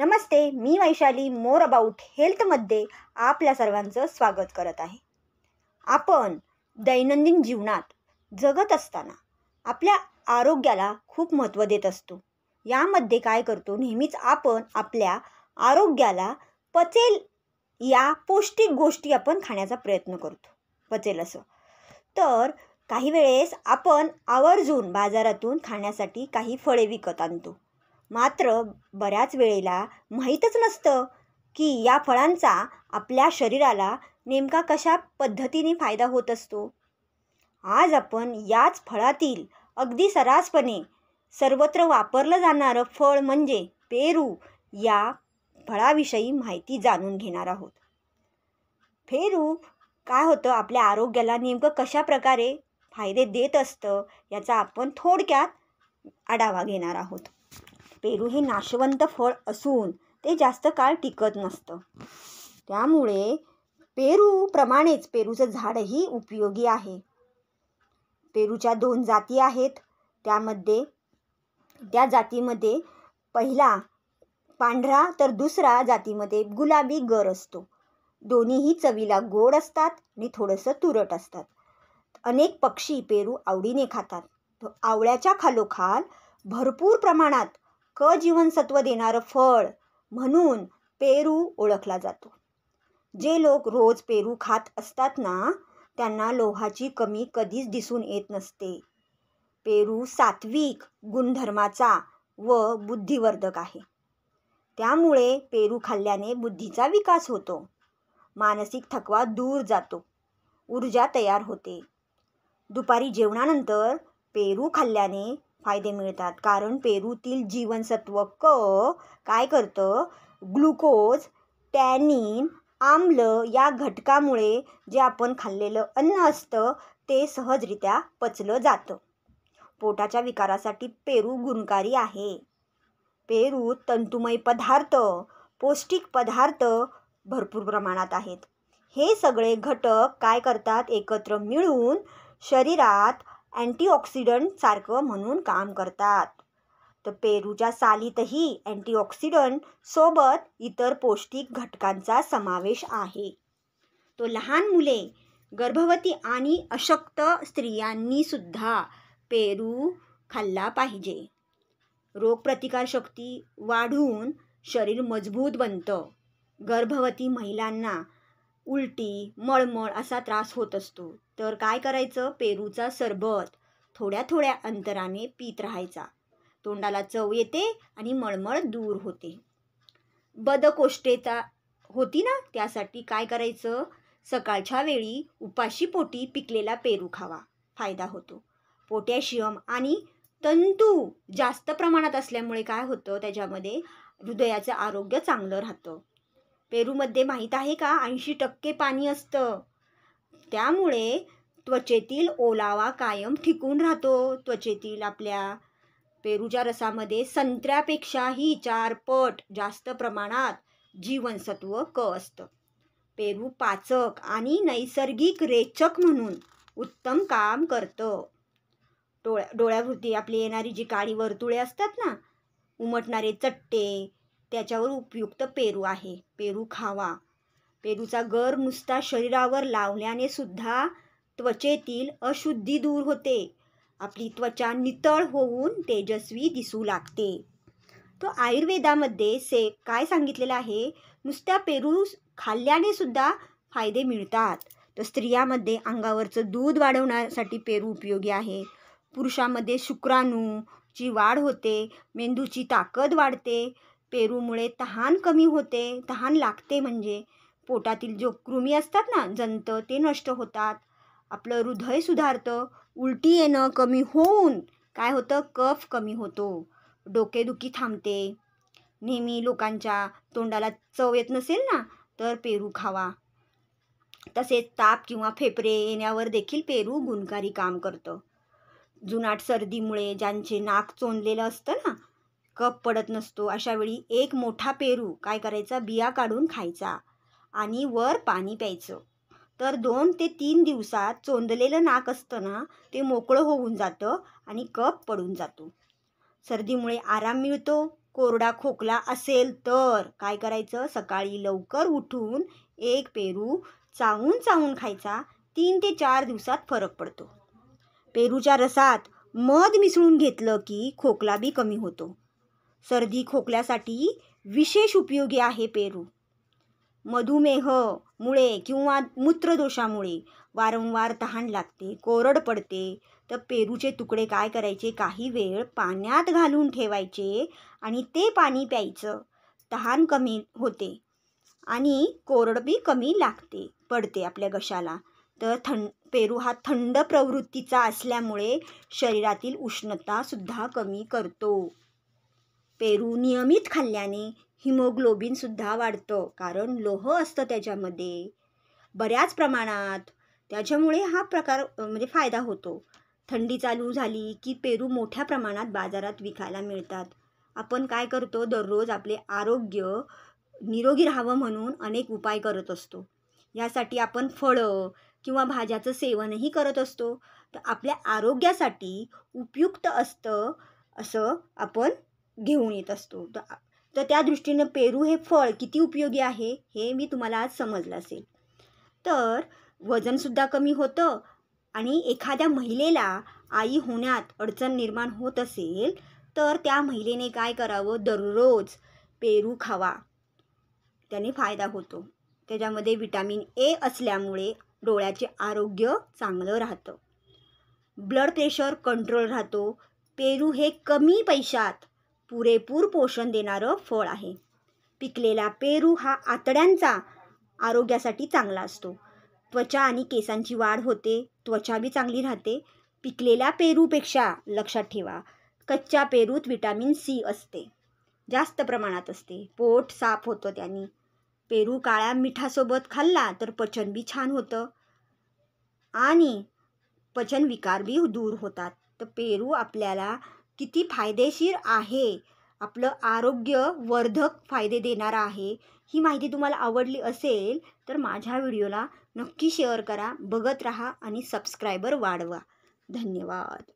Namaste me Vaishali more about हेल्थमध्ये आपल्या सर्वांचं स्वागत करत आहे आपण दैनंदिन जीवनात जगत असताना आपल्या आरोग्याला खूप महत्त्व देत असतो यामध्ये काय करतो नेहमीच आपण आपल्या आरोग्याला पचेल या पौष्टिक गोष्टी आपण खाण्याचा प्रयत्न करतो पचेल असं तर काही वेळेस आपण आवर्जून बाजारातून खाण्यासाठी काही फळे विकत आणतो मात्र बऱ्याच वेळेला माहीतच नसतं की या फळांचा आपल्या शरीराला नेमका कशा पद्धतीने फायदा होत असतो आज आपण याच फळातील अगदी सरासपणे सर्वत्र वापरलं जाणारं फळ म्हणजे पेरू या फळाविषयी माहिती जाणून घेणार आहोत पेरू काय होतं आपल्या आरोग्याला नेमकं कशा प्रकारे फायदे देत असतं याचा आपण थोडक्यात आढावा घेणार आहोत पेरू हे नाशवंत फळ असून ते जास्त काळ टिकत नसतं त्यामुळे पेरूप्रमाणेच पेरूचं झाडही उपयोगी आहे पेरूच्या दोन जाती आहेत त्यामध्ये त्या जातीमध्ये पहिला पांढरा तर दुसरा जातीमध्ये गुलाबी गर असतो दोन्हीही चवीला गोड असतात आणि थोडंसं तुरट असतात अनेक पक्षी पेरू आवडीने खातात आवळ्याच्या खालोखाल भरपूर प्रमाणात क जीवनसत्व देणारं फळ म्हणून पेरू ओळखला जातो जे लोक रोज पेरू खात असतात ना त्यांना लोहाची कमी कधीच दिसून येत नसते पेरू सात्विक गुणधर्माचा व बुद्धिवर्धक आहे त्यामुळे पेरू खाल्ल्याने बुद्धीचा विकास होतो मानसिक थकवा दूर जातो ऊर्जा तयार होते दुपारी जेवणानंतर पेरू खाल्ल्याने फायदे मिळतात कारण पेरूतील जीवनसत्व क काय करतं ग्लुकोज टॅनिन आम्ल या घटकामुळे जे आपण खाल्लेलं अन्न असतं ते सहजरित्या पचलं जातं पोटाच्या विकारासाठी पेरू गुणकारी आहे पेरू तंतुमय पदार्थ पौष्टिक पदार्थ भरपूर प्रमाणात आहेत हे सगळे घटक काय करतात एकत्र मिळून शरीरात सारखं म्हणून काम करतात तर पेरूच्या सालीतही अँटीऑक्सिडंट सोबत इतर पौष्टिक घटकांचा समावेश आहे तो लहान मुले गर्भवती आणि अशक्त सुद्धा पेरू खाल्ला पाहिजे रोगप्रतिकारशक्ती वाढून शरीर मजबूत बनतं गर्भवती महिलांना उलटी मळमळ असा त्रास होत असतो तर काय करायचं पेरूचा सरबत थोड्या थोड्या अंतराने पीत राहायचा तोंडाला चव येते आणि मळमळ दूर होते बदकोष्टेचा होती ना त्यासाठी काय करायचं सकाळच्या वेळी उपाशी पोटी पिकलेला पेरू खावा फायदा होतो पोटॅशियम आणि तंतू जास्त प्रमाणात असल्यामुळे काय होतं त्याच्यामध्ये हृदयाचं आरोग्य चांगलं राहतं पेरूमध्ये माहीत आहे का ऐंशी टक्के पाणी असतं त्यामुळे त्वचेतील ओलावा कायम ठिकून राहतो त्वचेतील आपल्या पेरूच्या रसामध्ये संत्र्यापेक्षाही चार पट जास्त प्रमाणात जीवनसत्व क असतं पेरू पाचक आणि नैसर्गिक रेचक म्हणून उत्तम काम करतं डोळ्या डोळ्यावरती आपली येणारी जी काळी वर्तुळे असतात ना उमटणारे चट्टे त्याच्यावर उपयुक्त पेरू आहे पेरू खावा पेरूचा गर नुसता शरीरावर लावल्याने सुद्धा त्वचेतील अशुद्धी दूर होते आपली त्वचा नितळ होऊन तेजस्वी दिसू लागते तो आयुर्वेदामध्ये से काय सांगितलेलं आहे नुसत्या पेरू खाल्ल्याने सुद्धा फायदे मिळतात तर स्त्रियामध्ये अंगावरचं दूध वाढवण्यासाठी पेरू उपयोगी आहे पुरुषामध्ये शुक्राणूची वाढ होते मेंदूची ताकद वाढते पेरूमुळे तहान कमी होते तहान लागते म्हणजे पोटातील जो कृमी असतात ना जंत ते नष्ट होतात आपलं हृदय सुधारतं उलटी येणं कमी होऊन काय होतं कफ कमी होतो डोकेदुखी थांबते नेहमी लोकांच्या तोंडाला चव येत नसेल ना तर पेरू खावा तसेच ताप किंवा फेफरे येण्यावर देखील पेरू गुणकारी काम करतं जुनाट सर्दीमुळे ज्यांचे नाक चोंदलेलं असतं ना कप पडत नसतो अशावेळी एक मोठा पेरू काय करायचा बिया काढून खायचा आणि वर पाणी प्यायचं तर दोन ते तीन दिवसात चोंदलेलं नाक असतं ना ते मोकळं होऊन जातं आणि कप पडून जातो सर्दीमुळे आराम मिळतो कोरडा खोकला असेल तर काय करायचं सकाळी लवकर उठून एक पेरू चावून चावून खायचा तीन ते चार दिवसात फरक पडतो पेरूच्या रसात मध मिसळून घेतलं की खोकला बी कमी होतो सर्दी खोकल्यासाठी विशेष उपयोगी आहे पेरू मधुमेह मुळे किंवा मूत्रदोषामुळे वारंवार तहान लागते कोरड पडते तर पेरूचे तुकडे काय करायचे काही वेळ पाण्यात घालून ठेवायचे आणि ते पाणी प्यायचं तहान कमी होते आणि कोरडबी कमी लागते पडते आपल्या घशाला तर थंड पेरू हा थंड प्रवृत्तीचा असल्यामुळे शरीरातील उष्णतासुद्धा कमी करतो पेरू नियमित खाल्ल्याने हिमोग्लोबिनसुद्धा वाढतं कारण लोह असतं त्याच्यामध्ये बऱ्याच प्रमाणात त्याच्यामुळे हा प्रकार म्हणजे फायदा होतो थंडी चालू झाली की पेरू मोठ्या प्रमाणात बाजारात विकायला मिळतात आपण काय करतो दररोज आपले आरोग्य निरोगी राहावं म्हणून अनेक उपाय करत असतो यासाठी आपण फळं किंवा भाज्याचं सेवनही करत असतो तर आपल्या आरोग्यासाठी उपयुक्त असतं असं आपण घेऊन येत असतो तर त्या दृष्टीनं पेरू हे फळ किती उपयोगी आहे हे मी तुम्हाला आज समजलं असेल तर वजनसुद्धा कमी होतं आणि एखाद्या महिलेला आई होण्यात अडचण निर्माण होत असेल तर त्या महिलेने काय करावं दररोज पेरू खावा त्याने फायदा होतो त्याच्यामध्ये विटॅमिन ए असल्यामुळे डोळ्याचे आरोग्य चांगलं राहतं ब्लड प्रेशर कंट्रोल राहतो पेरू हे कमी पैशात पुरेपूर पोषण देणारं फळ आहे पिकलेला पेरू हा आतड्यांचा आरोग्यासाठी चांगला असतो त्वचा आणि केसांची वाढ होते त्वचा बी चांगली राहते पिकलेल्या पेरूपेक्षा लक्षात ठेवा कच्च्या पेरूत विटॅमिन सी असते जास्त प्रमाणात असते पोट साफ होतं त्यांनी पेरू काळ्या मिठासोबत खाल्ला तर पचन बी छान होतं आणि पचन विकार बी दूर होतात तर पेरू आपल्याला किती फायदेशीर आहे आपलं आरोग्य वर्धक फायदे देणारा आहे ही माहिती तुम्हाला आवडली असेल तर माझ्या व्हिडिओला नक्की शेअर करा बघत राहा आणि सबस्क्रायबर वाढवा धन्यवाद